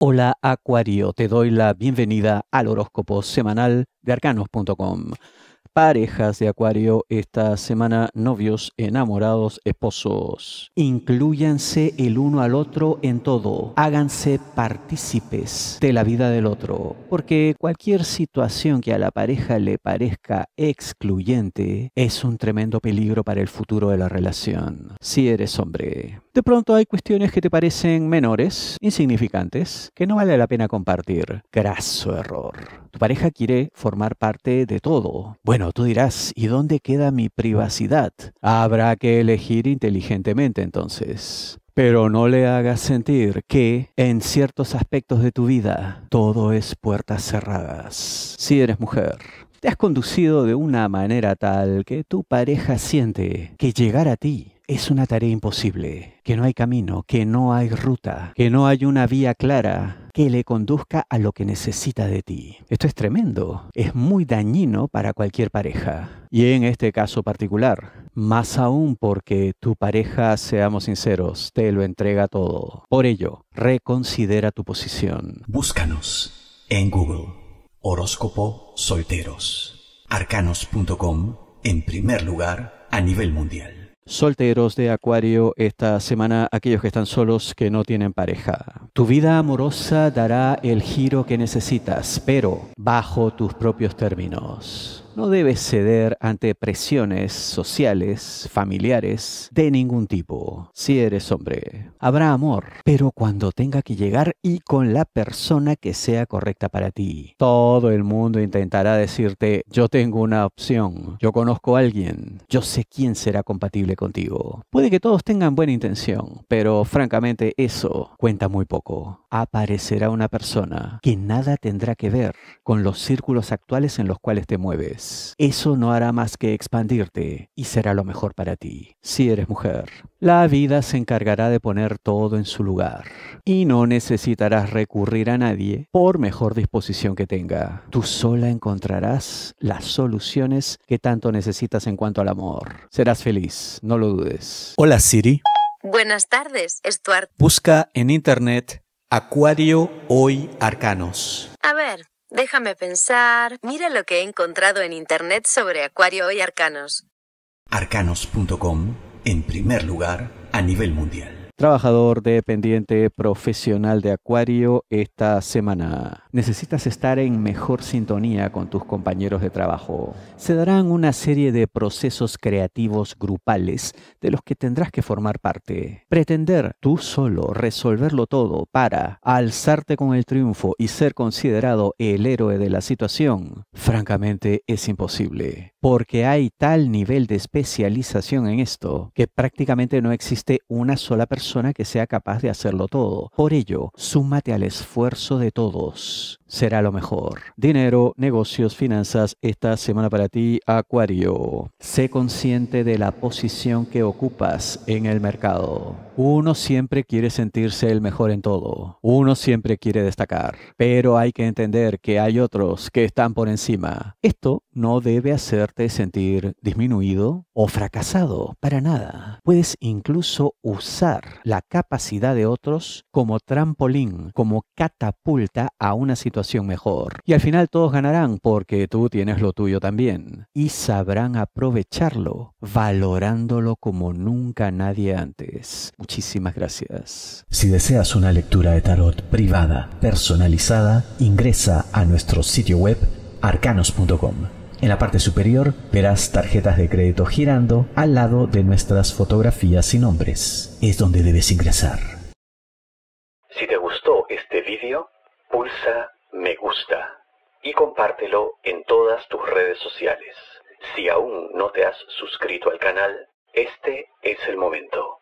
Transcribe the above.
Hola Acuario, te doy la bienvenida al horóscopo semanal de arcanos.com. Parejas de Acuario esta semana, novios, enamorados, esposos. Incluyanse el uno al otro en todo. Háganse partícipes de la vida del otro. Porque cualquier situación que a la pareja le parezca excluyente es un tremendo peligro para el futuro de la relación. Si eres hombre. De pronto hay cuestiones que te parecen menores, insignificantes, que no vale la pena compartir. Graso error. Tu pareja quiere formar parte de todo. Bueno, tú dirás, ¿y dónde queda mi privacidad? Habrá que elegir inteligentemente entonces. Pero no le hagas sentir que en ciertos aspectos de tu vida todo es puertas cerradas. Si eres mujer, te has conducido de una manera tal que tu pareja siente que llegar a ti es una tarea imposible, que no hay camino, que no hay ruta, que no hay una vía clara que le conduzca a lo que necesita de ti. Esto es tremendo, es muy dañino para cualquier pareja. Y en este caso particular, más aún porque tu pareja, seamos sinceros, te lo entrega todo. Por ello, reconsidera tu posición. Búscanos en Google. Horóscopo Solteros. Arcanos.com en primer lugar a nivel mundial. Solteros de Acuario esta semana, aquellos que están solos, que no tienen pareja. Tu vida amorosa dará el giro que necesitas, pero bajo tus propios términos no debes ceder ante presiones sociales, familiares, de ningún tipo. Si eres hombre, habrá amor, pero cuando tenga que llegar y con la persona que sea correcta para ti. Todo el mundo intentará decirte, yo tengo una opción, yo conozco a alguien, yo sé quién será compatible contigo. Puede que todos tengan buena intención, pero francamente eso cuenta muy poco. Aparecerá una persona que nada tendrá que ver con los círculos actuales en los cuales te mueves pues, eso no hará más que expandirte y será lo mejor para ti, si eres mujer. La vida se encargará de poner todo en su lugar y no necesitarás recurrir a nadie por mejor disposición que tenga. Tú sola encontrarás las soluciones que tanto necesitas en cuanto al amor. Serás feliz, no lo dudes. Hola Siri. Buenas tardes, Stuart. Busca en internet Acuario Hoy Arcanos. A ver. Déjame pensar. Mira lo que he encontrado en Internet sobre Acuario y Arcanos. Arcanos.com, en primer lugar, a nivel mundial trabajador dependiente profesional de Acuario esta semana. Necesitas estar en mejor sintonía con tus compañeros de trabajo. Se darán una serie de procesos creativos grupales de los que tendrás que formar parte. Pretender tú solo resolverlo todo para alzarte con el triunfo y ser considerado el héroe de la situación, francamente es imposible, porque hay tal nivel de especialización en esto que prácticamente no existe una sola persona persona que sea capaz de hacerlo todo. Por ello, súmate al esfuerzo de todos. Será lo mejor. Dinero, negocios, finanzas, esta semana para ti, Acuario. Sé consciente de la posición que ocupas en el mercado. Uno siempre quiere sentirse el mejor en todo. Uno siempre quiere destacar. Pero hay que entender que hay otros que están por encima. Esto no debe hacerte sentir disminuido o fracasado para nada. Puedes incluso usar la capacidad de otros como trampolín, como catapulta a una situación mejor. Y al final todos ganarán porque tú tienes lo tuyo también. Y sabrán aprovecharlo, valorándolo como nunca nadie antes. Muchísimas gracias. Si deseas una lectura de tarot privada, personalizada, ingresa a nuestro sitio web arcanos.com. En la parte superior verás tarjetas de crédito girando al lado de nuestras fotografías y nombres. Es donde debes ingresar. Si te gustó este vídeo, pulsa me gusta y compártelo en todas tus redes sociales. Si aún no te has suscrito al canal, este es el momento.